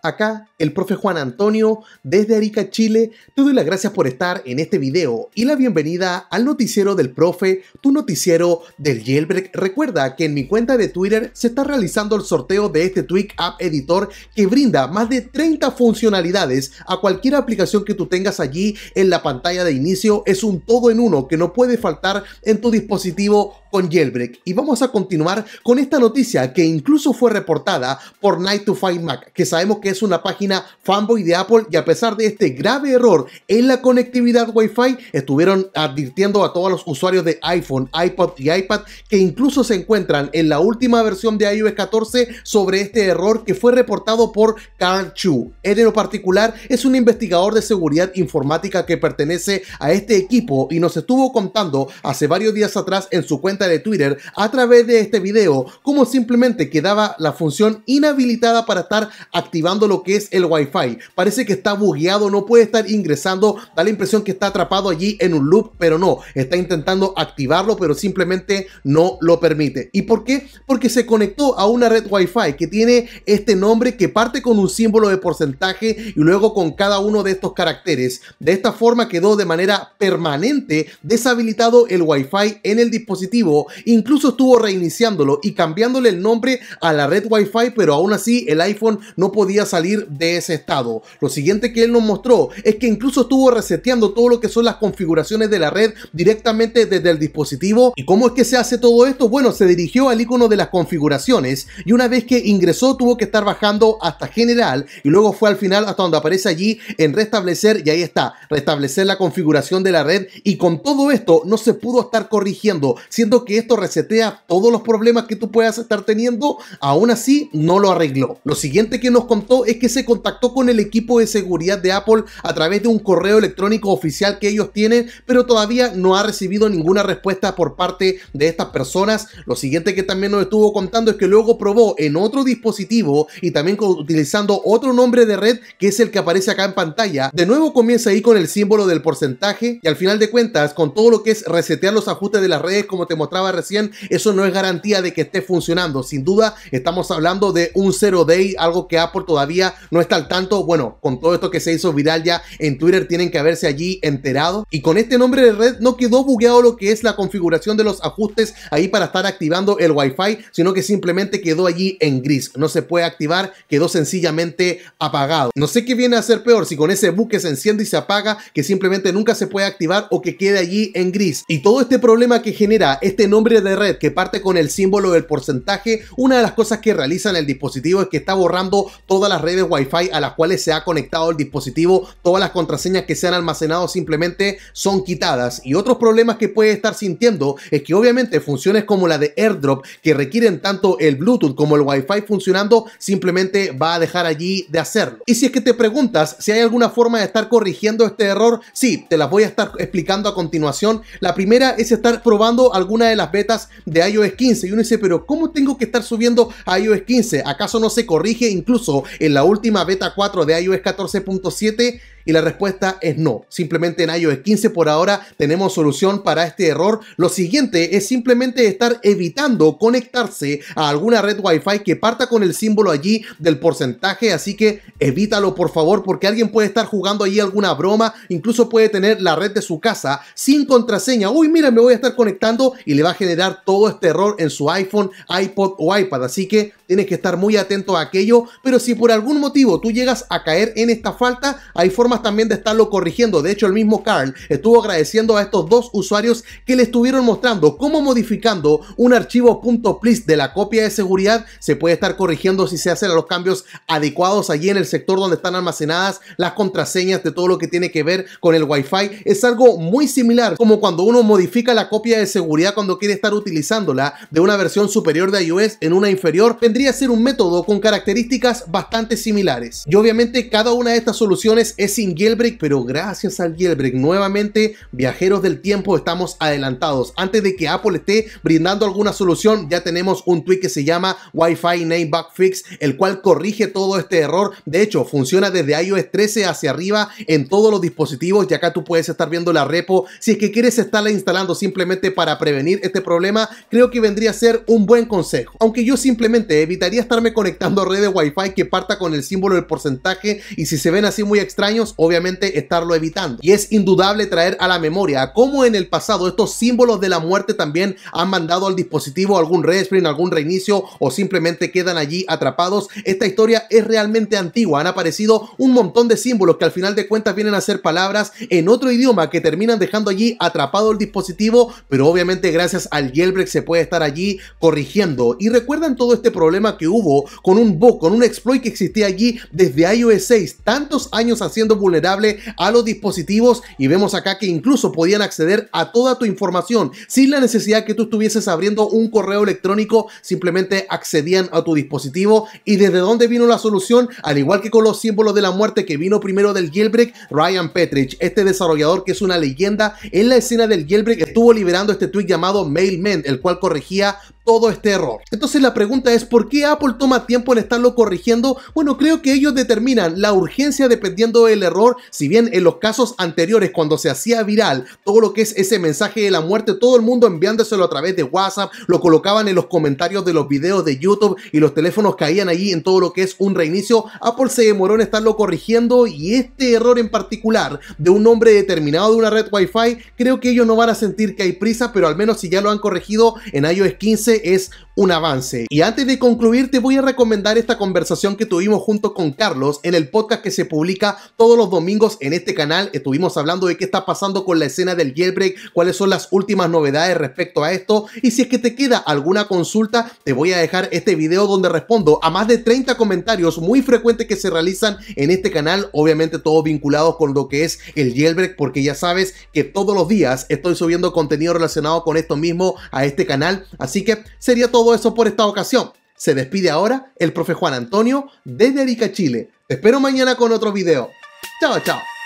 Acá el profe Juan Antonio desde Arica, Chile. Te doy las gracias por estar en este video y la bienvenida al noticiero del profe, tu noticiero del jailbreak. Recuerda que en mi cuenta de Twitter se está realizando el sorteo de este Tweak App Editor que brinda más de 30 funcionalidades a cualquier aplicación que tú tengas allí en la pantalla de inicio. Es un todo en uno que no puede faltar en tu dispositivo con Jailbreak y vamos a continuar con esta noticia que incluso fue reportada por Night to Find Mac, que sabemos que es una página fanboy de Apple y a pesar de este grave error en la conectividad Wi-Fi, estuvieron advirtiendo a todos los usuarios de iPhone, iPod y iPad que incluso se encuentran en la última versión de iOS 14 sobre este error que fue reportado por Carl Chu. Él en lo particular es un investigador de seguridad informática que pertenece a este equipo y nos estuvo contando hace varios días atrás en su cuenta de Twitter a través de este video como simplemente quedaba la función inhabilitada para estar activando lo que es el Wi-Fi. Parece que está bugueado, no puede estar ingresando, da la impresión que está atrapado allí en un loop, pero no, está intentando activarlo, pero simplemente no lo permite. ¿Y por qué? Porque se conectó a una red Wi-Fi que tiene este nombre que parte con un símbolo de porcentaje y luego con cada uno de estos caracteres. De esta forma quedó de manera permanente deshabilitado el Wi-Fi en el dispositivo incluso estuvo reiniciándolo y cambiándole el nombre a la red Wi-Fi, pero aún así el iPhone no podía salir de ese estado. Lo siguiente que él nos mostró es que incluso estuvo reseteando todo lo que son las configuraciones de la red directamente desde el dispositivo. ¿Y cómo es que se hace todo esto? Bueno, se dirigió al icono de las configuraciones y una vez que ingresó tuvo que estar bajando hasta general y luego fue al final hasta donde aparece allí en restablecer y ahí está, restablecer la configuración de la red y con todo esto no se pudo estar corrigiendo, siendo que esto resetea todos los problemas que tú puedas estar teniendo, aún así no lo arregló. Lo siguiente que nos contó es que se contactó con el equipo de seguridad de Apple a través de un correo electrónico oficial que ellos tienen, pero todavía no ha recibido ninguna respuesta por parte de estas personas. Lo siguiente que también nos estuvo contando es que luego probó en otro dispositivo y también utilizando otro nombre de red que es el que aparece acá en pantalla. De nuevo comienza ahí con el símbolo del porcentaje y al final de cuentas con todo lo que es resetear los ajustes de las redes como te mostré traba recién, eso no es garantía de que esté funcionando. Sin duda, estamos hablando de un zero day, algo que Apple todavía no está al tanto. Bueno, con todo esto que se hizo viral ya en Twitter, tienen que haberse allí enterado. Y con este nombre de red no quedó bugueado lo que es la configuración de los ajustes ahí para estar activando el Wi-Fi, sino que simplemente quedó allí en gris. No se puede activar, quedó sencillamente apagado. No sé qué viene a ser peor, si con ese bus que se enciende y se apaga, que simplemente nunca se puede activar o que quede allí en gris. Y todo este problema que genera este este nombre de red que parte con el símbolo del porcentaje, una de las cosas que realiza el dispositivo es que está borrando todas las redes Wi-Fi a las cuales se ha conectado el dispositivo, todas las contraseñas que se han almacenado simplemente son quitadas. Y otros problemas que puede estar sintiendo es que obviamente funciones como la de AirDrop que requieren tanto el Bluetooth como el Wi-Fi funcionando simplemente va a dejar allí de hacerlo. Y si es que te preguntas si hay alguna forma de estar corrigiendo este error, si te las voy a estar explicando a continuación. La primera es estar probando alguna de las betas de iOS 15. Y uno dice, pero ¿cómo tengo que estar subiendo a iOS 15? ¿Acaso no se corrige incluso en la última beta 4 de iOS 14.7? Y la respuesta es no. Simplemente en iOS 15 por ahora tenemos solución para este error. Lo siguiente es simplemente estar evitando conectarse a alguna red Wi-Fi que parta con el símbolo allí del porcentaje. Así que evítalo por favor porque alguien puede estar jugando ahí alguna broma. Incluso puede tener la red de su casa sin contraseña. Uy, mira, me voy a estar conectando y le va a generar todo este error en su iPhone, iPod o iPad. Así que tienes que estar muy atento a aquello. Pero si por algún motivo tú llegas a caer en esta falta, hay formas también de estarlo corrigiendo. De hecho, el mismo Carl estuvo agradeciendo a estos dos usuarios que le estuvieron mostrando cómo modificando un archivo .plist de la copia de seguridad se puede estar corrigiendo si se hacen los cambios adecuados allí en el sector donde están almacenadas las contraseñas de todo lo que tiene que ver con el Wi-Fi. Es algo muy similar como cuando uno modifica la copia de seguridad cuando quiere estar utilizándola de una versión superior de iOS en una inferior, vendría a ser un método con características bastante similares. Y obviamente cada una de estas soluciones es sin jailbreak, pero gracias al jailbreak, nuevamente, viajeros del tiempo, estamos adelantados. Antes de que Apple esté brindando alguna solución, ya tenemos un tweet que se llama Wi-Fi Name Bug Fix, el cual corrige todo este error. De hecho, funciona desde iOS 13 hacia arriba en todos los dispositivos y acá tú puedes estar viendo la repo. Si es que quieres estarla instalando simplemente para prevenir este problema, creo que vendría a ser un buen consejo. Aunque yo simplemente evitaría estarme conectando a redes Wi-Fi que parta con el símbolo del porcentaje y si se ven así muy extraños, obviamente estarlo evitando. Y es indudable traer a la memoria cómo en el pasado estos símbolos de la muerte también han mandado al dispositivo algún respring, algún reinicio o simplemente quedan allí atrapados. Esta historia es realmente antigua, han aparecido un montón de símbolos que al final de cuentas vienen a ser palabras en otro idioma que terminan dejando allí atrapado el dispositivo, pero obviamente gracias al jailbreak se puede estar allí corrigiendo. Y recuerdan todo este problema que hubo con un bug, con un exploit que existía allí desde iOS 6, tantos años haciendo vulnerable a los dispositivos y vemos acá que incluso podían acceder a toda tu información sin la necesidad que tú estuvieses abriendo un correo electrónico, simplemente accedían a tu dispositivo y desde dónde vino la solución, al igual que con los símbolos de la muerte que vino primero del jailbreak, Ryan Petrich, este desarrollador que es una leyenda en la escena del jailbreak, estuvo liberando este tweet llamado Mailman, el cual corregía todo este error. Entonces la pregunta es, ¿por qué Apple toma tiempo en estarlo corrigiendo? Bueno, creo que ellos determinan la urgencia dependiendo del error, si bien en los casos anteriores cuando se hacía viral todo lo que es ese mensaje de la muerte, todo el mundo enviándoselo a través de WhatsApp, lo colocaban en los comentarios de los videos de YouTube y los teléfonos caían allí en todo lo que es un reinicio, Apple se demoró en estarlo corrigiendo y este error en particular de un nombre determinado de una red Wi-Fi, creo que ellos no van a sentir que hay prisa, pero al menos si ya lo han corregido en iOS 15 es un avance. Y antes de concluir, te voy a recomendar esta conversación que tuvimos junto con Carlos en el podcast que se publica todos los domingos en este canal. Estuvimos hablando de qué está pasando con la escena del jailbreak, cuáles son las últimas novedades respecto a esto. Y si es que te queda alguna consulta, te voy a dejar este video donde respondo a más de 30 comentarios muy frecuentes que se realizan en este canal. Obviamente todo vinculado con lo que es el jailbreak, porque ya sabes que todos los días estoy subiendo contenido relacionado con esto mismo a este canal. Así que sería todo eso por esta ocasión. Se despide ahora el profe Juan Antonio desde Arica, Chile. Te espero mañana con otro video. Chao, chao.